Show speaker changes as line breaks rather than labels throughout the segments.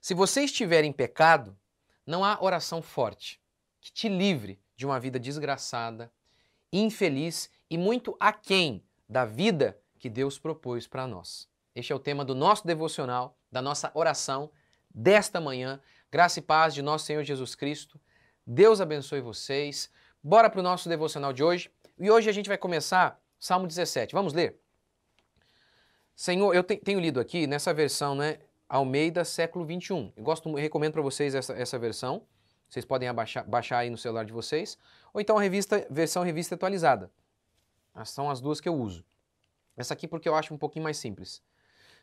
Se você estiver em pecado, não há oração forte que te livre de uma vida desgraçada, infeliz e muito aquém da vida que Deus propôs para nós. Este é o tema do nosso devocional, da nossa oração desta manhã. Graça e paz de nosso Senhor Jesus Cristo. Deus abençoe vocês. Bora para o nosso devocional de hoje. E hoje a gente vai começar Salmo 17. Vamos ler? Senhor, eu te, tenho lido aqui nessa versão, né? Almeida século 21. Eu gosto, recomendo para vocês essa, essa versão. Vocês podem abaixar, baixar aí no celular de vocês. Ou então a revista, versão revista atualizada. Ah, são as duas que eu uso. Essa aqui porque eu acho um pouquinho mais simples.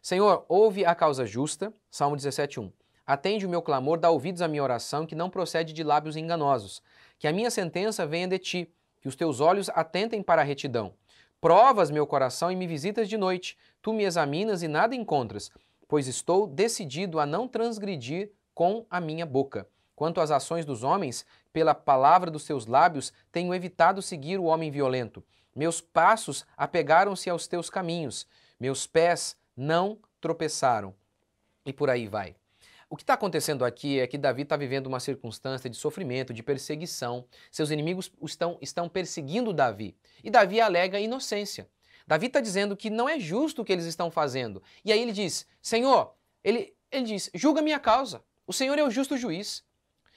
Senhor, ouve a causa justa, Salmo 17.1. Atende o meu clamor, dá ouvidos à minha oração, que não procede de lábios enganosos. Que a minha sentença venha de ti, que os teus olhos atentem para a retidão. Provas meu coração e me visitas de noite. Tu me examinas e nada encontras pois estou decidido a não transgredir com a minha boca. Quanto às ações dos homens, pela palavra dos seus lábios tenho evitado seguir o homem violento. Meus passos apegaram-se aos teus caminhos, meus pés não tropeçaram. E por aí vai. O que está acontecendo aqui é que Davi está vivendo uma circunstância de sofrimento, de perseguição. Seus inimigos estão, estão perseguindo Davi. E Davi alega inocência. Davi está dizendo que não é justo o que eles estão fazendo. E aí ele diz: Senhor, ele, ele diz: julga minha causa. O Senhor é o justo juiz.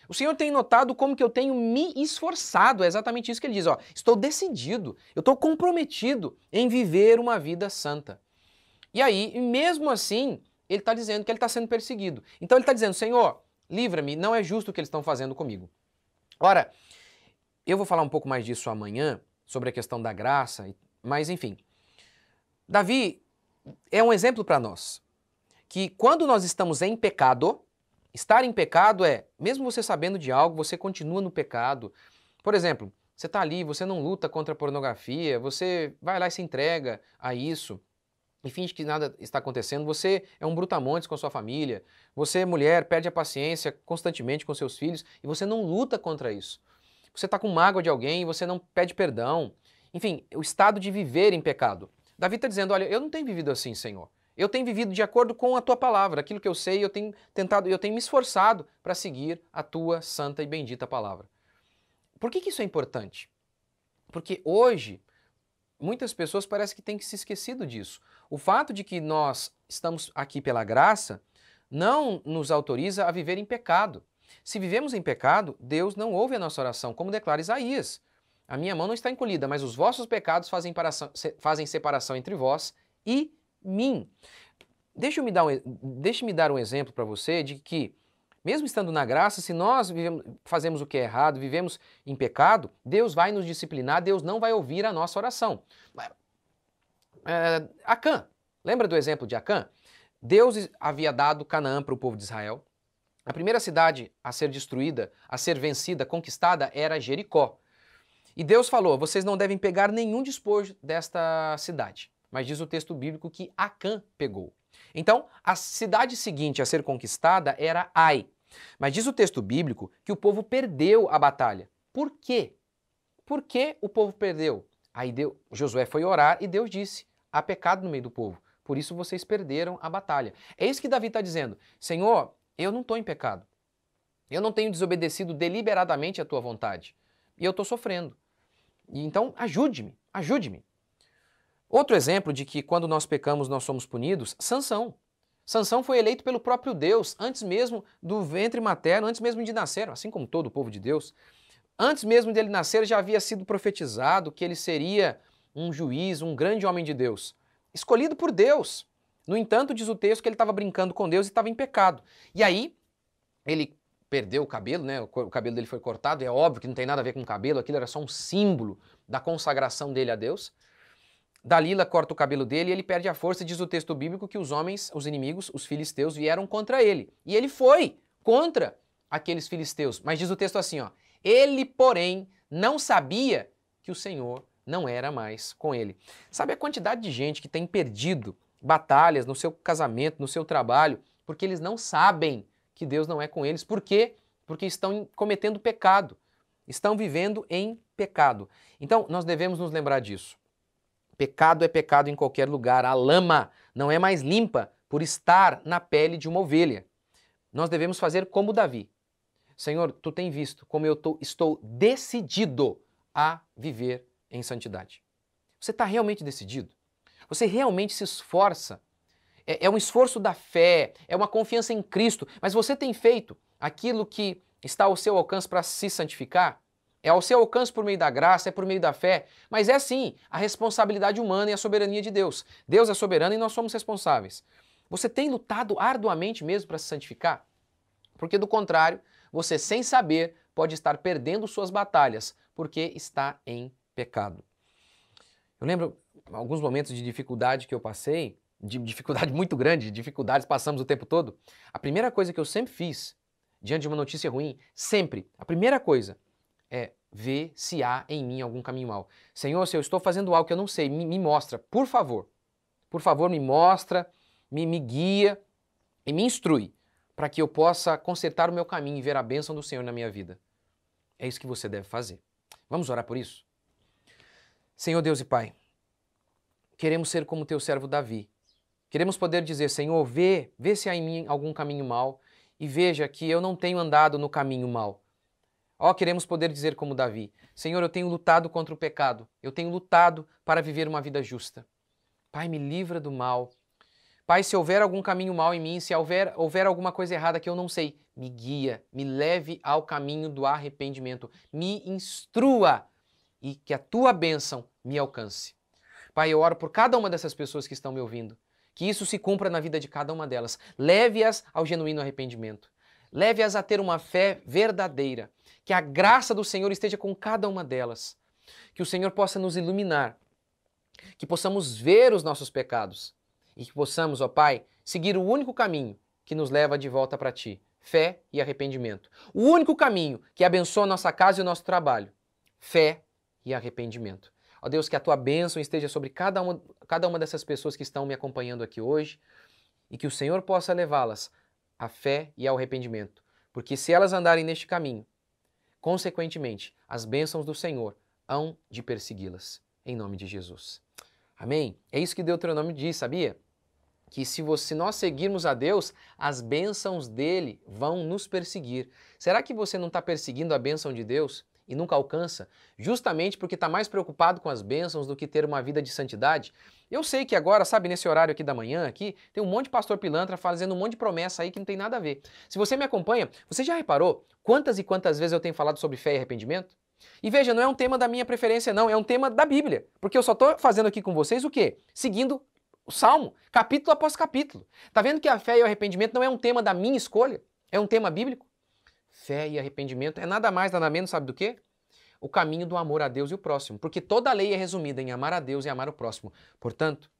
O Senhor tem notado como que eu tenho me esforçado. É exatamente isso que ele diz: ó, estou decidido, eu estou comprometido em viver uma vida santa. E aí, mesmo assim, ele está dizendo que ele está sendo perseguido. Então ele está dizendo: Senhor, livra-me, não é justo o que eles estão fazendo comigo. Ora, eu vou falar um pouco mais disso amanhã, sobre a questão da graça, mas enfim, Davi é um exemplo para nós que quando nós estamos em pecado, estar em pecado é, mesmo você sabendo de algo, você continua no pecado. Por exemplo, você está ali, você não luta contra a pornografia, você vai lá e se entrega a isso e finge que nada está acontecendo. Você é um brutamontes com a sua família, você, mulher, perde a paciência constantemente com seus filhos e você não luta contra isso. Você está com mágoa de alguém e você não pede perdão. Enfim, o estado de viver em pecado. Davi está dizendo: Olha, eu não tenho vivido assim, Senhor. Eu tenho vivido de acordo com a tua palavra, aquilo que eu sei, eu tenho tentado, eu tenho me esforçado para seguir a tua santa e bendita palavra. Por que, que isso é importante? Porque hoje muitas pessoas parece que têm que se esquecido disso. O fato de que nós estamos aqui pela graça não nos autoriza a viver em pecado. Se vivemos em pecado, Deus não ouve a nossa oração, como declara Isaías. A minha mão não está encolhida, mas os vossos pecados fazem, fazem separação entre vós e mim. eu me dar, um, dar um exemplo para você de que, mesmo estando na graça, se nós vivemos, fazemos o que é errado, vivemos em pecado, Deus vai nos disciplinar, Deus não vai ouvir a nossa oração. É, Acã, lembra do exemplo de Acã? Deus havia dado Canaã para o povo de Israel. A primeira cidade a ser destruída, a ser vencida, conquistada, era Jericó. E Deus falou: vocês não devem pegar nenhum despojo desta cidade. Mas diz o texto bíblico que Acã pegou. Então, a cidade seguinte a ser conquistada era Ai. Mas diz o texto bíblico que o povo perdeu a batalha. Por quê? Por que o povo perdeu? Aí Deus, Josué foi orar e Deus disse: há pecado no meio do povo, por isso vocês perderam a batalha. É isso que Davi está dizendo: Senhor, eu não estou em pecado. Eu não tenho desobedecido deliberadamente a tua vontade. E eu estou sofrendo. E então ajude-me, ajude-me. Outro exemplo de que quando nós pecamos nós somos punidos, Sansão. Sansão foi eleito pelo próprio Deus antes mesmo do ventre materno, antes mesmo de nascer, assim como todo o povo de Deus. Antes mesmo dele nascer já havia sido profetizado que ele seria um juiz, um grande homem de Deus, escolhido por Deus. No entanto, diz o texto que ele estava brincando com Deus e estava em pecado. E aí ele perdeu o cabelo, né? O cabelo dele foi cortado, e é óbvio que não tem nada a ver com o cabelo, aquilo era só um símbolo da consagração dele a Deus. Dalila corta o cabelo dele e ele perde a força, diz o texto bíblico que os homens, os inimigos, os filisteus vieram contra ele. E ele foi contra aqueles filisteus. Mas diz o texto assim, ó: "Ele, porém, não sabia que o Senhor não era mais com ele". Sabe a quantidade de gente que tem perdido batalhas no seu casamento, no seu trabalho, porque eles não sabem que Deus não é com eles. Por quê? Porque estão cometendo pecado, estão vivendo em pecado. Então, nós devemos nos lembrar disso. Pecado é pecado em qualquer lugar. A lama não é mais limpa por estar na pele de uma ovelha. Nós devemos fazer como Davi. Senhor, tu tem visto como eu tô, estou decidido a viver em santidade. Você está realmente decidido? Você realmente se esforça é, é um esforço da fé, é uma confiança em Cristo, mas você tem feito aquilo que está ao seu alcance para se santificar? É ao seu alcance por meio da graça, é por meio da fé, mas é sim a responsabilidade humana e a soberania de Deus. Deus é soberano e nós somos responsáveis. Você tem lutado arduamente mesmo para se santificar? Porque do contrário, você sem saber pode estar perdendo suas batalhas porque está em pecado. Eu lembro alguns momentos de dificuldade que eu passei de dificuldade muito grande, dificuldades passamos o tempo todo, a primeira coisa que eu sempre fiz diante de uma notícia ruim, sempre, a primeira coisa é ver se há em mim algum caminho mal. Senhor, se eu estou fazendo algo que eu não sei, me, me mostra, por favor. Por favor, me mostra, me, me guia e me instrui para que eu possa consertar o meu caminho e ver a bênção do Senhor na minha vida. É isso que você deve fazer. Vamos orar por isso? Senhor Deus e Pai, queremos ser como teu servo Davi, Queremos poder dizer, Senhor, vê, vê se há em mim algum caminho mal e veja que eu não tenho andado no caminho mal. Ó, oh, queremos poder dizer como Davi, Senhor, eu tenho lutado contra o pecado, eu tenho lutado para viver uma vida justa. Pai, me livra do mal. Pai, se houver algum caminho mal em mim, se houver, houver alguma coisa errada que eu não sei, me guia, me leve ao caminho do arrependimento, me instrua e que a tua bênção me alcance. Pai, eu oro por cada uma dessas pessoas que estão me ouvindo. Que isso se cumpra na vida de cada uma delas. Leve-as ao genuíno arrependimento. Leve-as a ter uma fé verdadeira. Que a graça do Senhor esteja com cada uma delas. Que o Senhor possa nos iluminar. Que possamos ver os nossos pecados. E que possamos, ó Pai, seguir o único caminho que nos leva de volta para Ti: fé e arrependimento. O único caminho que abençoa nossa casa e o nosso trabalho: fé e arrependimento. Ó Deus, que a tua bênção esteja sobre cada uma, cada uma dessas pessoas que estão me acompanhando aqui hoje e que o Senhor possa levá-las à fé e ao arrependimento. Porque se elas andarem neste caminho, consequentemente, as bênçãos do Senhor hão de persegui-las. Em nome de Jesus. Amém? É isso que Deuteronômio diz, sabia? que se, você, se nós seguirmos a Deus, as bênçãos dele vão nos perseguir. Será que você não está perseguindo a bênção de Deus? e nunca alcança, justamente porque está mais preocupado com as bênçãos do que ter uma vida de santidade. Eu sei que agora, sabe, nesse horário aqui da manhã, aqui, tem um monte de pastor pilantra fazendo um monte de promessa aí que não tem nada a ver. Se você me acompanha, você já reparou quantas e quantas vezes eu tenho falado sobre fé e arrependimento? E veja, não é um tema da minha preferência, não, é um tema da Bíblia. Porque eu só estou fazendo aqui com vocês o quê? Seguindo o Salmo, capítulo após capítulo. Tá vendo que a fé e o arrependimento não é um tema da minha escolha, é um tema bíblico? Fé e arrependimento é nada mais, nada menos, sabe do que? O caminho do amor a Deus e o próximo. Porque toda a lei é resumida em amar a Deus e amar o próximo. Portanto,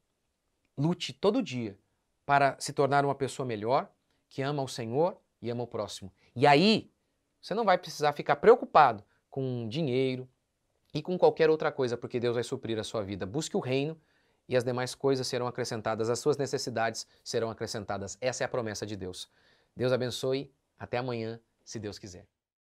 lute todo dia para se tornar uma pessoa melhor, que ama o Senhor e ama o próximo. E aí, você não vai precisar ficar preocupado com dinheiro e com qualquer outra coisa, porque Deus vai suprir a sua vida. Busque o reino e as demais coisas serão acrescentadas, as suas necessidades serão acrescentadas. Essa é a promessa de Deus. Deus abençoe. Até amanhã se Deus quiser.